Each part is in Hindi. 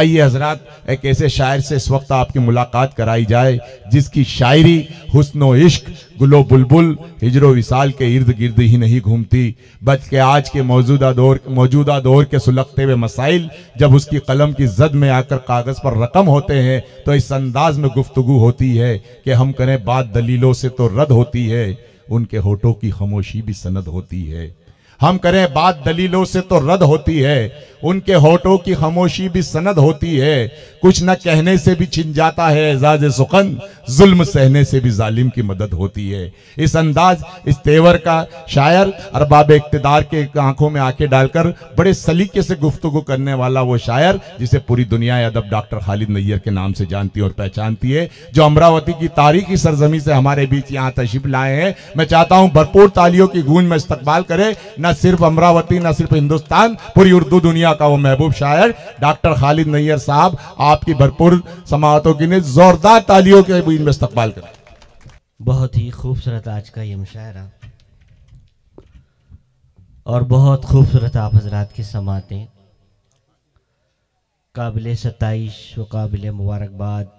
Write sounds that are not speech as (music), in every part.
आइए हजरात एक ऐसे शायर से इस वक्त आपकी मुलाकात कराई जाए जिसकी शायरी हसन इश्क गुलो बुलबुल हिजरो विसाल के इर्द गिर्द ही नहीं घूमती बल्कि आज के मौजूदा दौर मौजूदा दौर के सुलगते हुए मसाइल जब उसकी कलम की जद में आकर कागज़ पर रकम होते हैं तो इस अंदाज में गुफ्तगु होती है कि हम करें बात दलीलों से तो रद्द होती है उनके होठों की खामोशी भी सनद होती है हम करें बात दलीलों से तो रद्द होती है उनके होठों की खामोशी भी सनद होती है कुछ न कहने से भी छिन जाता है एजाज सुखन जुल्म सहने से भी जालिम की मदद होती है इस अंदाज इस तेवर का शायर अरबाब इकतदार के आंखों में आके डालकर बड़े सलीके से गुफ्तु करने वाला वो शायर जिसे पूरी दुनिया अदब डॉक्टर खालिद नैयर के नाम से जानती और पहचानती है जो अमरावती की तारीखी सरजमी से हमारे बीच यहाँ तशीफ लाए हैं मैं चाहता हूँ भरपूर तालियों की गूंज में इस्तेबाल करें न सिर्फ अमरावती न सिर्फ हिंदुस्तान पूरी उर्दू दुनिया का वो महबूब शायर डॉक्टर खालिद नैयर साहब आपकी भरपूर समातों की ने जोरदार तालियों के बीच में इस्तेमाल करा बहुत ही खूबसूरत आज का ये मुशायरा और बहुत खूबसूरत आप हजरात की समातें काबिल सताइश व काबिल मुबारकबाद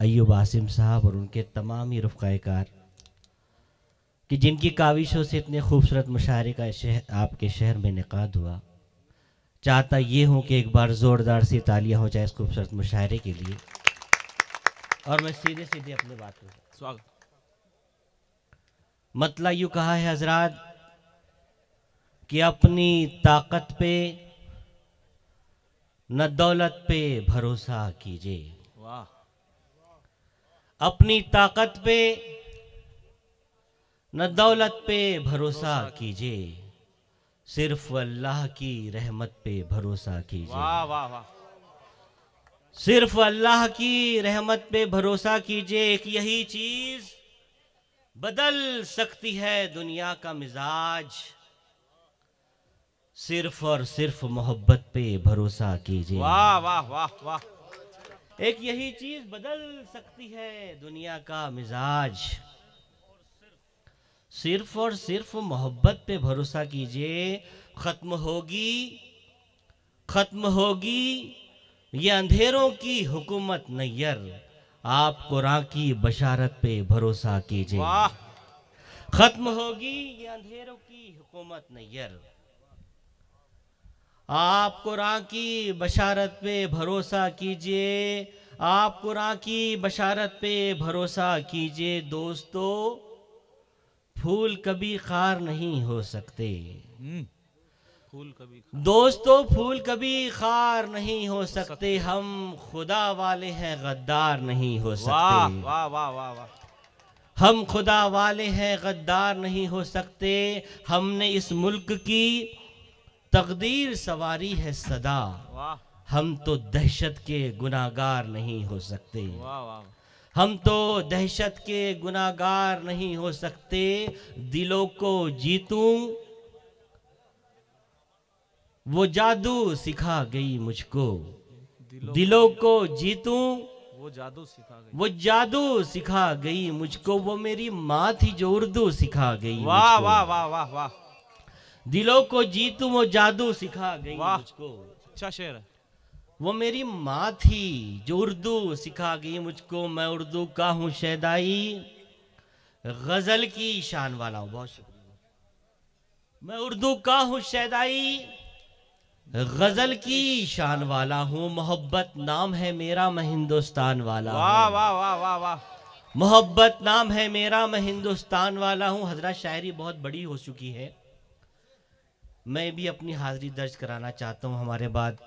अयूब आसिम साहब और उनके तमाम ही रफ़ाकार कि जिनकी काविशों से इतने खूबसूरत मुशारे का शहर आपके शहर में निकाद हुआ चाहता ये हूँ कि एक बार ज़ोरदार सी तालियाँ हो जाए इस खूबसूरत मुशायरे के लिए और मैं सीधे सीधे अपने बात को स्वागत मतला यूँ कहा है हजरात कि अपनी ताकत पे न दौलत पे भरोसा कीजिए वाह अपनी ताकत पे न दौलत पे भरोसा कीजिए सिर्फ अल्लाह की रहमत पे भरोसा कीजिए वाह वाह वाह सिर्फ अल्लाह की रहमत पे भरोसा कीजिए एक यही चीज बदल सकती है दुनिया का मिजाज सिर्फ और सिर्फ मोहब्बत पे भरोसा कीजिए वाह वाह वाह वाह एक यही चीज बदल सकती है दुनिया का मिजाज सिर्फ और सिर्फ मोहब्बत पे भरोसा कीजिए ख़त्म होगी ख़त्म होगी ये अंधेरों की हुकूमत नैयर आप कुरान की बशारत पे भरोसा कीजिए ख़त्म होगी ये अंधेरों की हुकूमत नैयर आप कुरान की बशारत पे भरोसा कीजिए आप कुरान की बशारत पे भरोसा कीजिए दोस्तों फूल कभी खार नहीं हो सकते हम्म, फूल कभी दोस्तों फूल कभी खार नहीं हो सकते हम खुदा वाले हैं गद्दार नहीं हो सकते वाह वाह वाह वाह वा। हम खुदा वाले हैं गद्दार नहीं हो सकते हमने इस मुल्क की तकदीर सवारी है सदा हम तो दहशत के गुनागार नहीं हो सकते वाह वाह हम तो दहशत के गुनागार नहीं हो सकते दिलों को जीतूं वो जादू सिखा गई मुझको दिलों को जीतूं वो जादू सिखा गई वो जादू सिखा गई मुझको वो मेरी माँ थी जो उर्दू सिखा गई वाह वाह वाह वाह वाह दिलों को जीतूं वो जादू सिखा गई मुझको अच्छा शेर है वो मेरी माँ थी जो उर्दू सिखा गई मुझको मैं उर्दू का हूँ शहदाई गज़ल की शान वाला हूँ बहुत शुक्रिया मैं उर्दू का हूँ शहदाई गज़ल की शान वाला हूँ मोहब्बत नाम है मेरा मैं हिंदुस्तान वाला वाह वाह वाह वाह वाह मोहब्बत नाम है मेरा मैं हिंदुस्तान वाला हूँ हजरा शायरी बहुत बड़ी हो चुकी है मैं भी अपनी हाजिरी दर्ज कराना चाहता हूँ हमारे बाद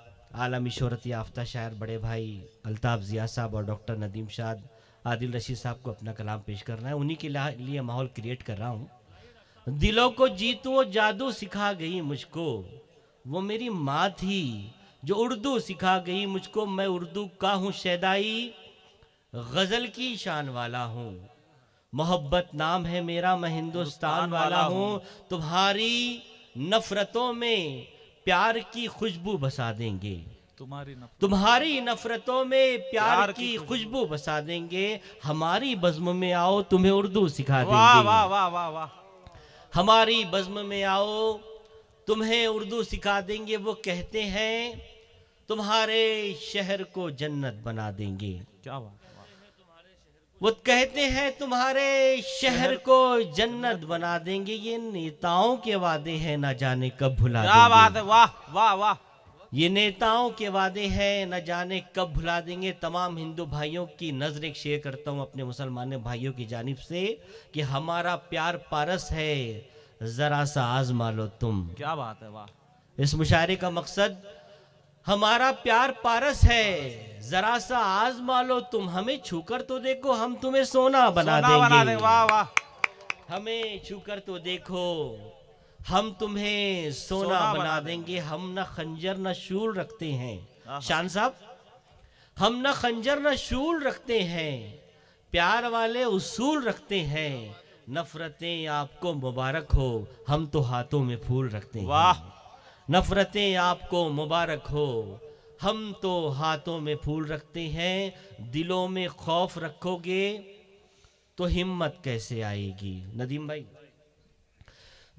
आलमी शहरत याफ्ता शायर बड़े भाई अलताफ़ ज़िया साहब और डॉक्टर नदीम शाद आदिल रशीद साहब को अपना कलाम पेश करना है उन्हीं के लिए माहौल क्रिएट कर रहा हूँ दिलों को जीतू जादू सिखा गई मुझको वो मेरी माँ थी जो उर्दू सिखा गई मुझको मैं उर्दू का हूँ शैदाई गज़ल की शान वाला हूँ मोहब्बत नाम है मेरा मैं हिंदुस्तान वाला हूँ तुम्हारी नफ़रतों में प्यार की खुशबू बसा देंगे तुम्हारी नफरत तुम्हारी नफरतों में प्यार, प्यार की खुशबू बसा देंगे हमारी बज्म में आओ तुम्हें उर्दू सिखा देंगे वाह वाह वाह वाह वाह हमारी बज्म में आओ तुम्हें उर्दू सिखा देंगे वो कहते हैं तुम्हारे शहर को जन्नत बना देंगे क्या बात वो कहते हैं तुम्हारे शहर को जन्नत बना देंगे ये नेताओं के वादे हैं ना जाने कब भुला देंगे वाह है वाह वाह वाह ये नेताओं के वादे हैं न जाने कब भुला देंगे तमाम हिंदू भाइयों की नजर एक शेयर करता हूँ अपने मुसलमान भाइयों की जानब से कि हमारा प्यार पारस है जरा सा आजमा लो तुम क्या बात है वाह इस मुशायरे का मकसद हमारा प्यार पारस है जरा सा आजमा लो तुम हमें छूकर तो देखो हम तुम्हें सोना बना सोना देंगे बना दे, वा, वा। हमें छूकर तो देखो हम तुम्हें सोना, सोना बना, बना देंगे हम ना खंजर ना शूल रखते हैं हाँ, हाँ। शान साहब हम ना खंजर ना शूल रखते हैं प्यार वाले उसूल रखते हैं नफरतें आपको मुबारक हो हम तो हाथों में फूल रखते हैं वाह नफरतें आपको मुबारक हो हम तो हाथों में फूल रखते हैं दिलों में खौफ रखोगे तो हिम्मत कैसे आएगी नदीम भाई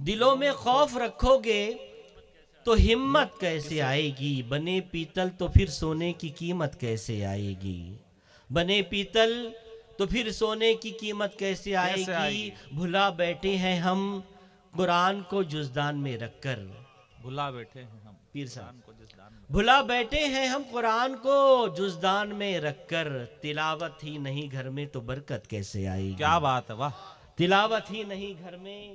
दिलों में खौफ रखोगे तो हिम्मत कैसे आएगी बने पीतल तो फिर सोने की कीमत कैसे आएगी बने पीतल तो फिर सोने की कीमत कैसे आएगी भुला बैठे हैं हम कुरान को जुजदान में रखकर भुला बैठे हैं हम पीर साहब को जुजदान भुला बैठे हैं हम कुरान को जुजदान में रखकर तिलावत ही नहीं घर में तो बरकत कैसे आएगी क्या बात है वाह तिलावत ही नहीं घर में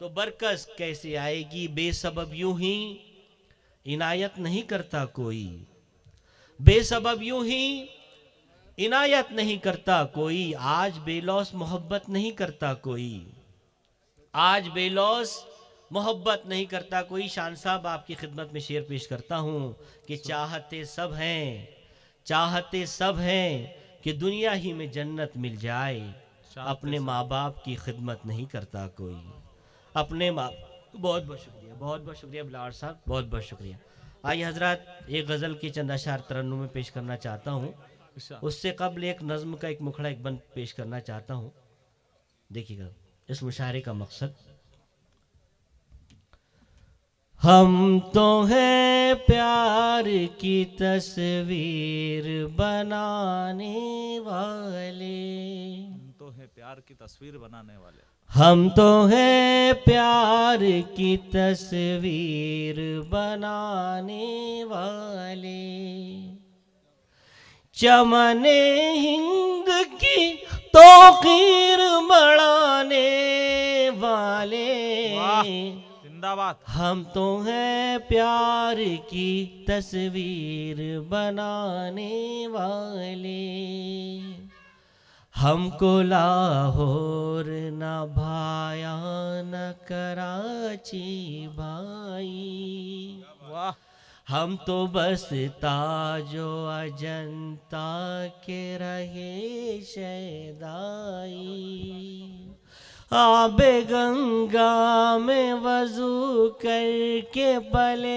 तो बरकत कैसे आएगी बेसब यू ही इनायत नहीं करता कोई बेसब यू ही इनायत नहीं करता कोई आज बेलौस मोहब्बत नहीं करता कोई आज बेलौस मोहब्बत नहीं करता कोई शान साहब आपकी खिदमत में शेर पेश करता हूँ कि चाहते सब हैं चाहते सब हैं कि दुनिया ही में जन्नत मिल जाए अपने माँ बाप की खिदमत नहीं करता कोई अपने माँ बहुत बहुत शुक्रिया बहुत बहुत शुक्रिया बिलाड़ साहब बहुत बहुत शुक्रिया आइए हजरत एक गज़ल के चंद अशार तरन्नु में पेश करना चाहता हूँ अच्छा। उससे कबल एक नज्म का एक मुखड़ा एक बंद पेश करना चाहता हूँ देखिएगा इस मुशारे का मकसद हम तो हैं प्यार की तस्वीर बनाने वाले हम तो हैं प्यार की तस्वीर बनाने वाले हम तो हैं प्यार की तस्वीर बनाने वाले चमने हिंद की तोखीर बढ़ाने वाले जिंदाबाद हम तो हैं प्यार की तस्वीर बनाने वाले हमको लाहौर न भाया न कराची भाई वाह हम तो बस ताजो अजंता के रहे शैदाई आबे गंगा में वजू करके पले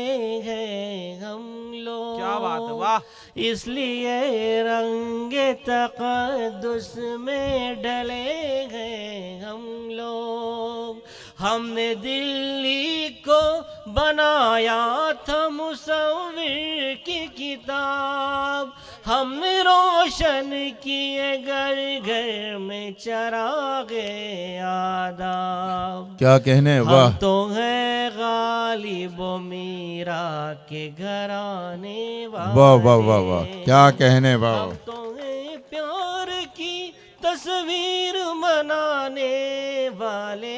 हैं हम लोग क्या बात है वाह इसलिए रंगे तक में डले हैं हम लोग हमने दिल्ली को बनाया था मुसविर की किताब हम रोशन किए घर घर में चरागे आदाब क्या कहने वाह तो है गालिब मीरा के आने वाह वाह वाह वाह क्या कहने वाह तो है प्यार की तस्वीर मनाने वाले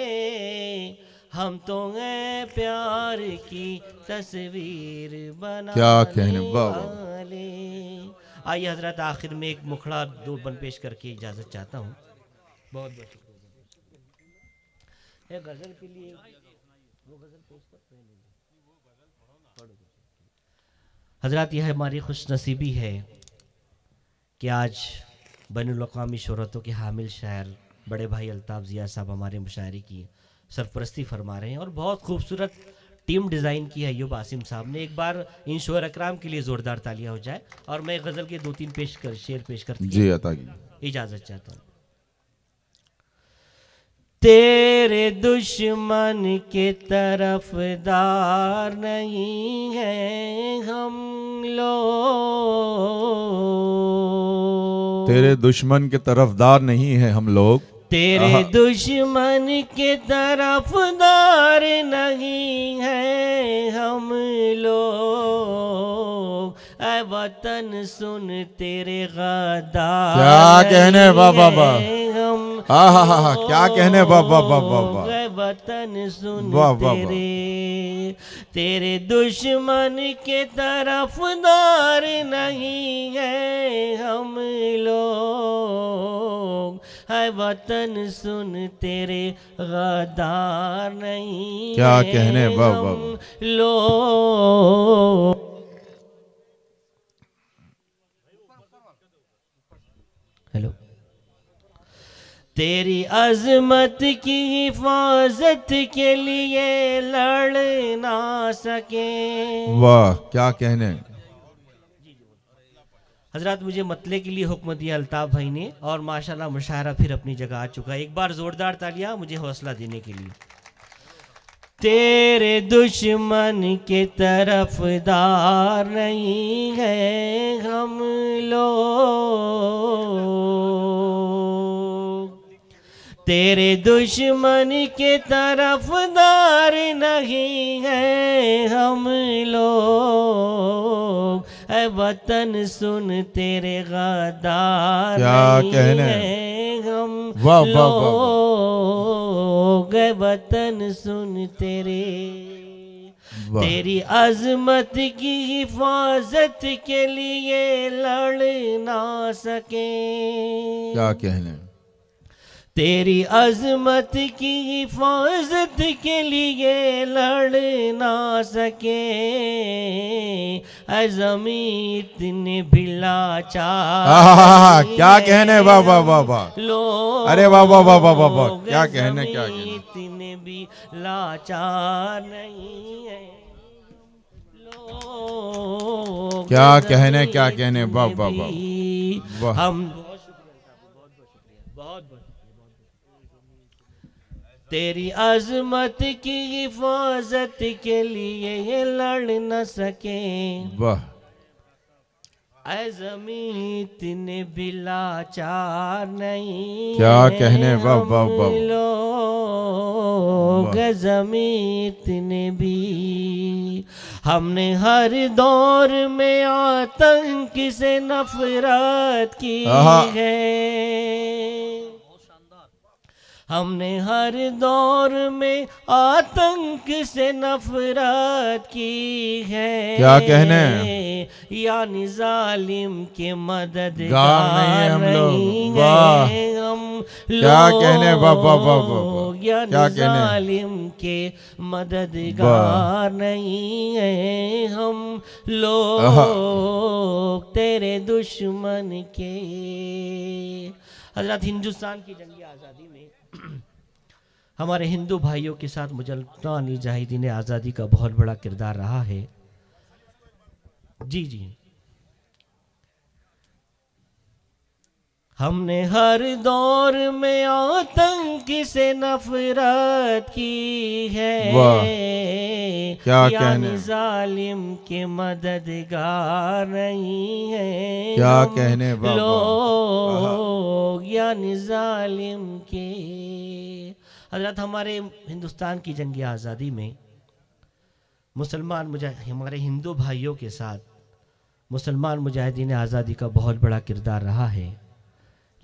हम तो हैं प्यार की तस्वीर बना क्या कहने वाले आइए हजरत आखिर में एक मुखड़ा दो बन पेश करके इजाज़त चाहता हूँ बहुत बहुत शुक्रिया गज़ल के लिए वो गज़ल तो हजरत यह हमारी खुश नसीबी है कि आज बैन शहरतों के हामिल शायर बड़े भाई अलताफ़ ज़िया साहब हमारे मुशायरे की सरपरस्ती फरमा रहे हैं और बहुत खूबसूरत टीम डिज़ाइन की है अयूब आसिम साहब ने एक बार इन शोर अकराम के लिए ज़ोरदार तालियां हो जाए और मैं गज़ल के दो तीन पेश कर शेर पेश कर इजाज़त चाहता हूँ तेरे दुश्मन के तरफदार नहीं हैं हम लोग तेरे दुश्मन के तरफदार नहीं हैं हम लोग तेरे हाँ। दुश्मन के तरफदार नहीं है हम लोग वतन सुन तेरे गदार क्या कहने बाबा बा हा हा हा हा क्या कहने बाबा बाबा बा वतन सुन बा, तेरे तेरे दुश्मन के तरफदार नहीं है हम लोग है वतन सुन तेरे गदार नहीं क्या कहने बाबा लो हेलो तेरी अजमत की हिफाजत के लिए लड़ ना सके वाह क्या कहने हजरत मुझे मतले के लिए हुक्म दिया अल्ताफ़ भाई ने और माशाला मुशायरा फिर अपनी जगह आ चुका एक बार ज़ोरदार तालियां मुझे हौसला देने के लिए तेरे दुश्मन के तरफदार नहीं है हम लोग तेरे दुश्मन के तरफदार नहीं है हम लोग है वतन सुन तेरे गदार क्या कहने हम वाह वाह वाह वतन सुन तेरे तेरी अजमत की हिफाजत के लिए लड़ ना सके क्या कहने तेरी अजमत की हिफाजत के लिए लड़ ना सके अजमी इतने भिला चाह क्या कहने वाह वाह वाह वाह लो अरे वाह वाह वाह वाह वाह वाह क्या कहने क्या कहने इतने भी लाचार नहीं है क्या कहने क्या कहने वाह वाह वाह हम तेरी अजमत की हिफाजत के लिए ये लड़ न सके वाह जमीन भी नहीं क्या कहने वाह वाह वाह लोग इतने भी हमने हर दौर में आतंक से नफरत की है हमने हर दौर में आतंक से नफरत की है क्या कहने यानी जालिम के मदद हम लोग हम क्या कहने बाबा बाबा जालिम के मददगार नहीं है हम लोग तेरे दुश्मन के हजरत हिंदुस्तान की जंग आज़ादी में (clears throat) हमारे हिंदू भाइयों के साथ मुजलतानी जाहिदी ने आज़ादी का बहुत बड़ा किरदार रहा है जी जी हमने हर दौर में आतंक से नफरत की है क्या कहने जालिम के मददगार नहीं है क्या कहने लोग यानी जालिम के हजरत हमारे हिंदुस्तान की जंग आज़ादी में मुसलमान मुझे हमारे हिंदू भाइयों के साथ मुसलमान मुजाहिदीन आज़ादी का बहुत बड़ा किरदार रहा है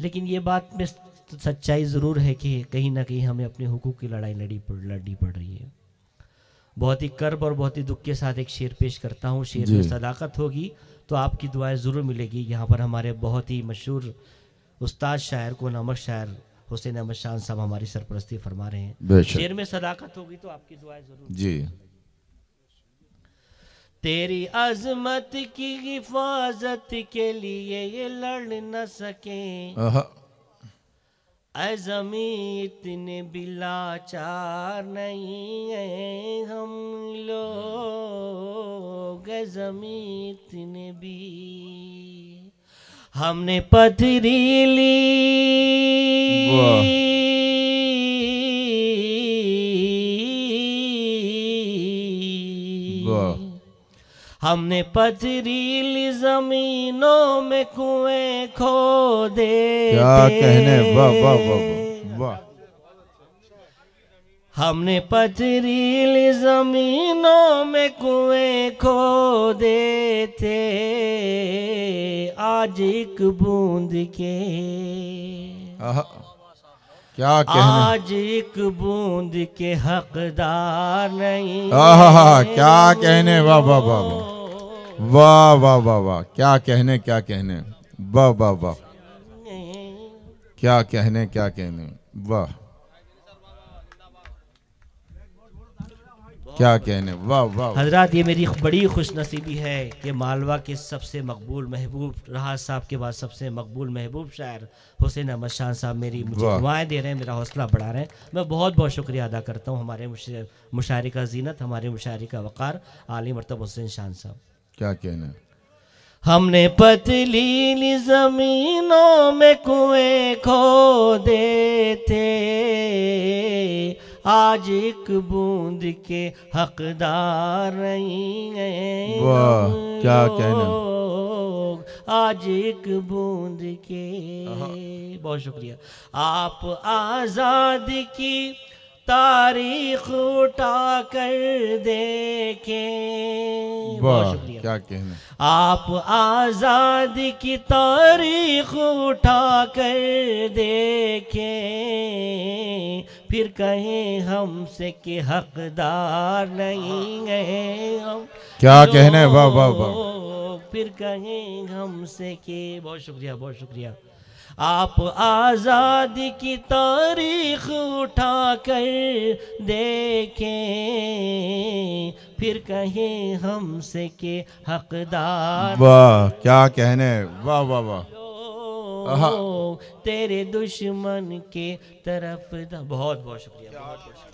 लेकिन ये बात में सच्चाई ज़रूर है कि कहीं ना कहीं हमें अपने हुकूक की लड़ाई लड़ी पड़ लड़नी पड़ रही है बहुत ही कर्ब और बहुत ही दुख के साथ एक शेर पेश करता हूँ शेर में सदाकत होगी तो आपकी दुआएं ज़रूर मिलेगी यहाँ पर हमारे बहुत ही मशहूर उस्ताद शायर को नमक शायर हुसैन अहमद शाह साहब हमारी सरपरस्ती फरमा रहे हैं शेर में सदाकत होगी तो आपकी दुआएं ज़रूर जी तेरी अजमत की हिफाजत के लिए ये लड़ न सके अजमी इतने बिलाचार नहीं है हम लोग अजमी इतने भी हमने पथरीली हमने पथरीली जमीनों में कुएं दे क्या कहने वाह वाह वाह वाह हमने पथरीली जमीनों में कुएं दे थे आज एक बूंद के क्या कहने? आज एक बूंद के हकदार नहीं आहा क्या कहने वाह वाह वाह वाह वाह वाह वाह वाह क्या कहने क्या कहने वाह वाह वाह क्या कहने क्या कहने वाह क्या कहने वाह वाह हजरत ये मेरी बड़ी खुश नसीबी है कि मालवा के सबसे मकबूल महबूब रहा साहब के बाद सबसे मकबूल महबूब शायर हुसैन अहमद शाह साहब मेरी दुआएं दे रहे हैं मेरा हौसला बढ़ा रहे हैं मैं बहुत बहुत शुक्रिया अदा करता हूँ हमारे मुशारे का जीनत हमारे मुशारे का वक़ार आली मरतब हुसैन शाह साहब क्या कहना हमने पतली जमीनों में कुएं खो देते आज एक बूंद के हकदार नहीं है क्या कहना आज एक बूंद के हाँ, हाँ। बहुत शुक्रिया आप आज़ाद की तारीख उठा कर देखें बहुत शुक्रिया क्या कहना आप आज़ाद की तारीख उठा कर देखें फिर कहें हमसे के हकदार नहीं है हम क्या कहने वाह वाह वाह फिर कहें हमसे के बहुत शुक्रिया बहुत शुक्रिया आप आज़ादी की तारीख उठा कर देखें फिर कहें हमसे के हकदार वाह क्या कहने वाह वाह वाह हाँ। तेरे दुश्मन के तरफ बहुत बहुत शुक्रिया बहुत बहुत शुक्रिया